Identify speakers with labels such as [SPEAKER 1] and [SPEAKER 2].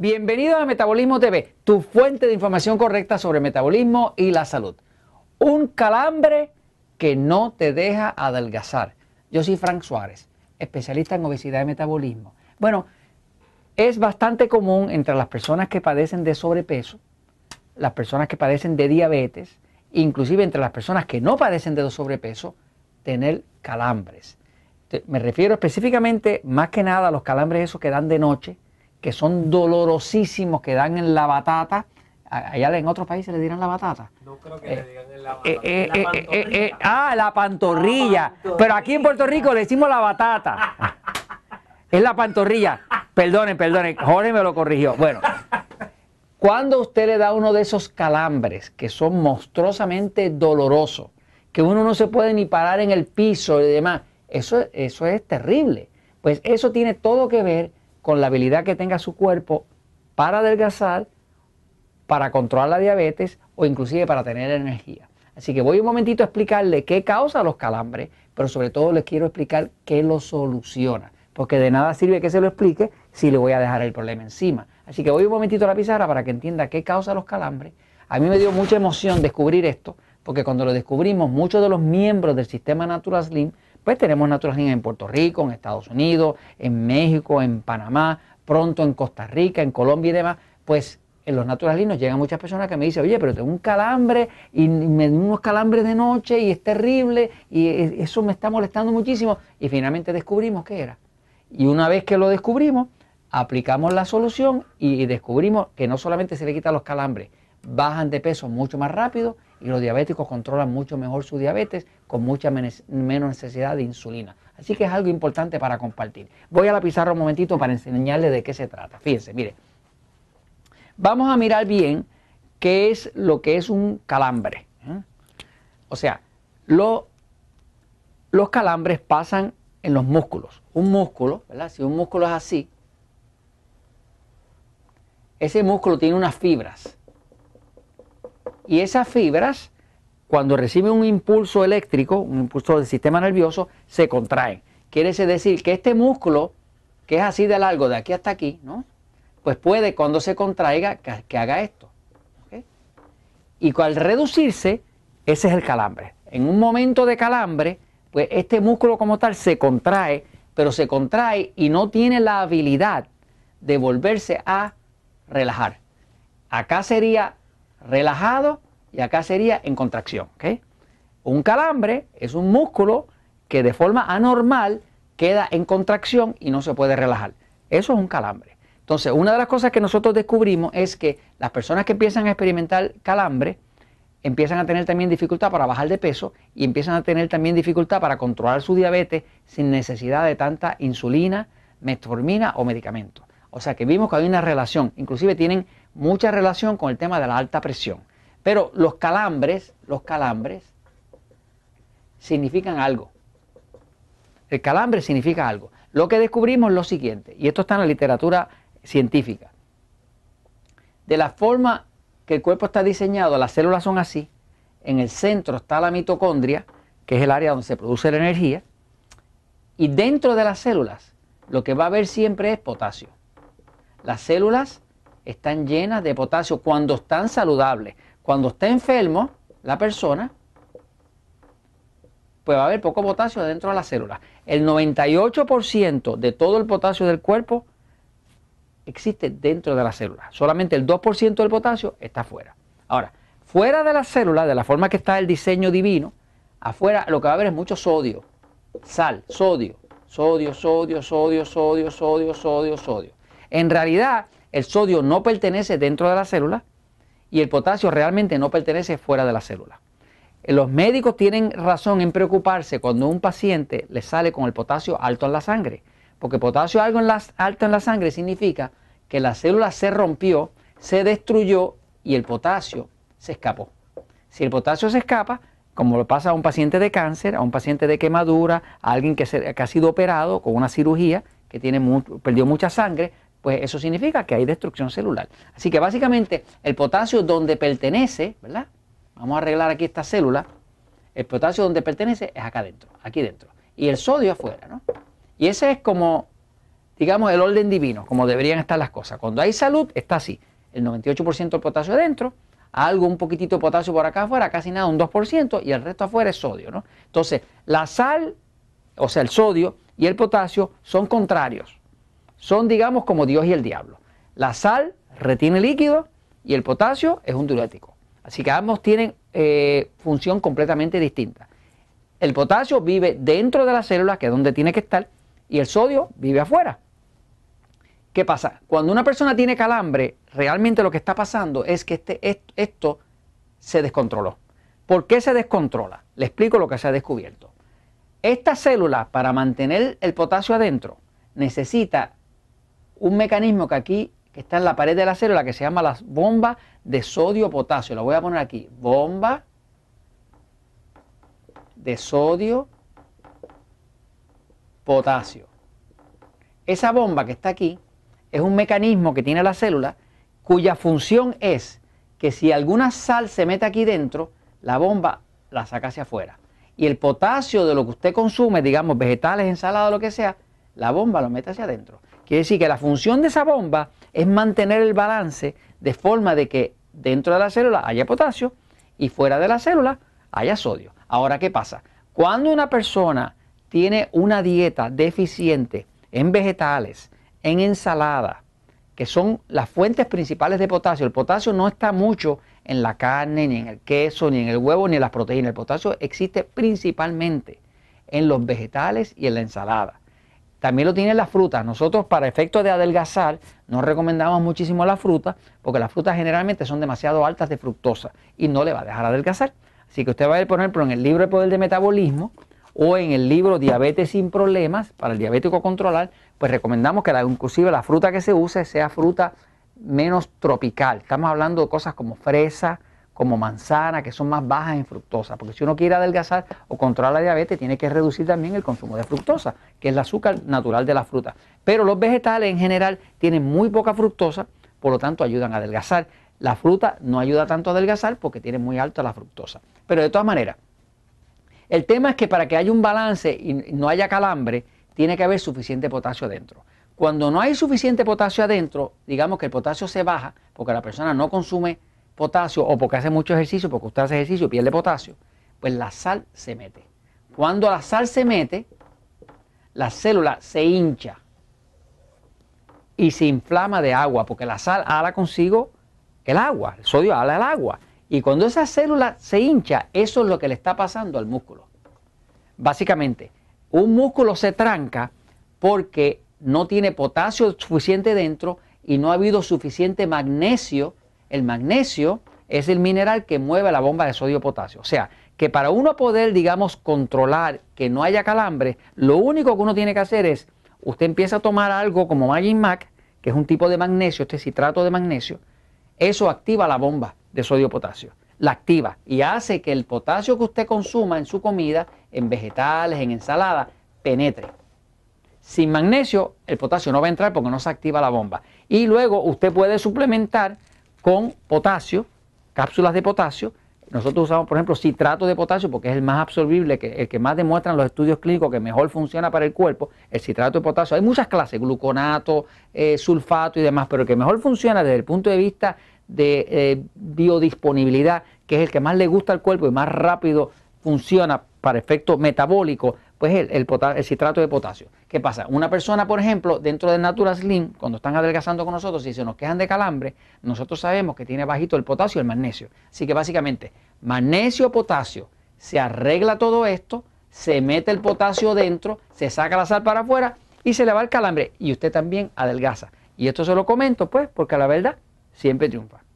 [SPEAKER 1] Bienvenido a Metabolismo TV, tu fuente de información correcta sobre metabolismo y la salud. Un calambre que no te deja adelgazar. Yo soy Frank Suárez, especialista en obesidad y metabolismo. Bueno, es bastante común entre las personas que padecen de sobrepeso, las personas que padecen de diabetes, inclusive entre las personas que no padecen de sobrepeso, tener calambres. Me refiero específicamente más que nada a los calambres esos que dan de noche, que son dolorosísimos, que dan en la batata. Allá en otros países le dirán la batata. No creo que eh, le digan en la batata. ah, la pantorrilla. Pero aquí en Puerto Rico le decimos la batata. es la pantorrilla. Perdonen, perdonen. Jorge me lo corrigió. Bueno, cuando usted le da uno de esos calambres que son monstruosamente dolorosos, que uno no se puede ni parar en el piso y demás, eso, eso es terrible. Pues eso tiene todo que ver con la habilidad que tenga su cuerpo para adelgazar, para controlar la diabetes o inclusive para tener energía. Así que voy un momentito a explicarle qué causa los calambres, pero sobre todo les quiero explicar qué lo soluciona, porque de nada sirve que se lo explique si le voy a dejar el problema encima. Así que voy un momentito a la pizarra para que entienda qué causa los calambres. A mí me dio mucha emoción descubrir esto, porque cuando lo descubrimos, muchos de los miembros del sistema Natural Slim pues tenemos Natural en Puerto Rico, en Estados Unidos, en México, en Panamá, pronto en Costa Rica, en Colombia y demás. Pues en los nos llegan muchas personas que me dicen, oye, pero tengo un calambre y me unos calambres de noche y es terrible y e-, eso me está molestando muchísimo. Y finalmente descubrimos qué era. Y una vez que lo descubrimos, aplicamos la solución y descubrimos que no solamente se le quitan los calambres, bajan de peso mucho más rápido y los diabéticos controlan mucho mejor su diabetes con mucha menos necesidad de insulina. Así que es algo importante para compartir. Voy a la pizarra un momentito para enseñarles de qué se trata. Fíjense, mire. Vamos a mirar bien qué es lo que es un calambre. ¿eh? O sea, los calambres pasan en los músculos. Un músculo, ¿verdad? Si un músculo es así, ese músculo tiene unas fibras y esas fibras, cuando reciben un impulso eléctrico, un impulso del sistema nervioso, se contraen. Quiere decir que este músculo, que es así de largo, de aquí hasta aquí, ¿no? Pues puede, cuando se contraiga, que, haga esto. Y al reducirse, ese es el calambre. En un momento de calambre, pues este músculo como tal se contrae, pero se contrae y no tiene la habilidad de volverse a relajar. Acá sería relajado y acá sería en contracción. Un calambre es un músculo que de forma anormal queda en contracción y no se puede relajar. Eso es un calambre. Entonces, una de las cosas que nosotros descubrimos es que las personas que empiezan a experimentar calambre empiezan a tener también dificultad para bajar de peso y empiezan a tener también dificultad para controlar su diabetes sin necesidad de tanta insulina, metformina o medicamentos. O sea que vimos que hay una relación, inclusive tienen mucha relación con el tema de la alta presión. Pero los calambres, los calambres significan algo. El calambre significa algo. Lo que descubrimos es lo siguiente, y esto está en la literatura científica. De la forma que el cuerpo está diseñado, las células son así. En el centro está la mitocondria, que es el área donde se produce la energía, y dentro de las células lo que va a haber siempre es potasio. Las células están llenas de potasio cuando están saludables. Cuando está enfermo la persona, pues va a haber poco potasio dentro de las células. El 98% de todo el potasio del cuerpo existe dentro de las células. Solamente el 2% del potasio está fuera. Ahora, fuera de las células, de la forma que está el diseño divino, afuera lo que va a haber es mucho sodio, sal, sodio, sodio, sodio, sodio, sodio, sodio, sodio, sodio. En realidad, el sodio no pertenece dentro de la célula y el potasio realmente no pertenece fuera de la célula. Eh, los médicos tienen razón en preocuparse cuando un paciente le sale con el potasio alto en la sangre, porque potasio algo alto en la sangre significa que la célula se rompió, se destruyó y el potasio se escapó. Si el potasio se escapa, como lo pasa a un paciente de cáncer, a un paciente de quemadura, a alguien que, ha sido operado con una cirugía, que tiene, perdió mucha sangre, pues eso significa que hay destrucción celular. Así que básicamente el potasio donde pertenece, ¿verdad? Vamos a arreglar aquí esta célula. El potasio donde pertenece es acá adentro, aquí dentro. Y el sodio afuera, ¿no? Y ese es como, digamos, el orden divino, como deberían estar las cosas. Cuando hay salud, está así. El 98% del potasio adentro, algo, un poquitito de potasio por acá afuera, casi nada, un 2%, y el resto afuera es sodio, ¿no? Entonces, la sal, o sea, el sodio y el potasio son contrarios son, digamos, como Dios y el diablo. La sal retiene líquido y el potasio es un diurético. Así que ambos tienen eh, función completamente distinta. El potasio vive dentro de las células, que es donde tiene que estar, y el sodio vive afuera. ¿Qué pasa? Cuando una persona tiene calambre, realmente lo que está pasando es que este, esto, esto se descontroló. ¿Por qué se descontrola? Le explico lo que se ha descubierto. Esta célula, para mantener el potasio adentro, necesita un mecanismo que aquí que está en la pared de la célula que se llama las bombas de sodio-potasio. Lo voy a poner aquí, bomba de sodio-potasio. Esa bomba que está aquí es un mecanismo que tiene la célula cuya función es que si alguna sal se mete aquí dentro, la bomba la saca hacia afuera. Y el potasio de lo que usted consume, digamos vegetales, ensalada, lo que sea, la bomba lo mete hacia adentro. Quiere decir que la función de esa bomba es mantener el balance de forma de que dentro de la célula haya potasio y fuera de la célula haya sodio. Ahora, ¿qué pasa? Cuando una persona tiene una dieta deficiente en vegetales, en ensalada, que son las fuentes principales de potasio, el potasio no está mucho en la carne, ni en el queso, ni en el huevo, ni en las proteínas. El potasio existe principalmente en los vegetales y en la ensalada. También lo tienen las frutas. Nosotros para efectos de adelgazar no recomendamos muchísimo la fruta, porque las frutas generalmente son demasiado altas de fructosa y no le va a dejar adelgazar. Así que usted va a ver, por ejemplo, en el libro El Poder de Metabolismo o en el libro Diabetes sin Problemas para el diabético controlar, pues recomendamos que la, inclusive la fruta que se use sea fruta menos tropical. Estamos hablando de cosas como fresa, como manzana, que son más bajas en fructosa. Porque si uno quiere adelgazar o controlar la diabetes, tiene que reducir también el consumo de fructosa, que es el azúcar natural de la fruta. Pero los vegetales en general tienen muy poca fructosa, por lo tanto ayudan a adelgazar. La fruta no ayuda tanto a adelgazar porque tiene muy alta la fructosa. Pero de todas maneras, el tema es que para que haya un balance y no haya calambre, tiene que haber suficiente potasio adentro. Cuando no hay suficiente potasio adentro, digamos que el potasio se baja porque la persona no consume potasio o porque hace mucho ejercicio, porque usted hace ejercicio y pierde potasio, pues la sal se mete. Cuando la sal se mete, la célula se hincha y se inflama de agua, porque la sal ala consigo el agua, el sodio ala el agua. Y cuando esa célula se hincha, eso es lo que le está pasando al músculo. Básicamente, un músculo se tranca porque no tiene potasio suficiente dentro y no ha habido suficiente magnesio el magnesio es el mineral que mueve la bomba de sodio-potasio. O sea, que para uno poder, digamos, controlar que no haya calambre, lo único que uno tiene que hacer es, usted empieza a tomar algo como Magin Mac, que es un tipo de magnesio, este citrato de magnesio, eso activa la bomba de sodio-potasio. La activa y hace que el potasio que usted consuma en su comida, en vegetales, en ensalada, penetre. Sin magnesio, el potasio no va a entrar porque no se activa la bomba. Y luego usted puede suplementar con potasio, cápsulas de potasio. Nosotros usamos, por ejemplo, citrato de potasio porque es el más absorbible, que, el que más demuestran los estudios clínicos que mejor funciona para el cuerpo, el citrato de potasio. Hay muchas clases, gluconato, eh, sulfato y demás, pero el que mejor funciona desde el punto de vista de eh, biodisponibilidad, que es el que más le gusta al cuerpo y más rápido funciona para efecto metabólico pues el, citrato de potasio. ¿Qué pasa? Una persona, por ejemplo, dentro de natura Slim, cuando están adelgazando con nosotros y se nos quejan de calambre, nosotros sabemos que tiene bajito el potasio y el magnesio. Así que básicamente, magnesio, potasio, se arregla todo esto, se mete el potasio dentro, se saca la sal para afuera y se le va el calambre. Y usted también adelgaza. Y esto se lo comento, pues, porque la verdad siempre triunfa.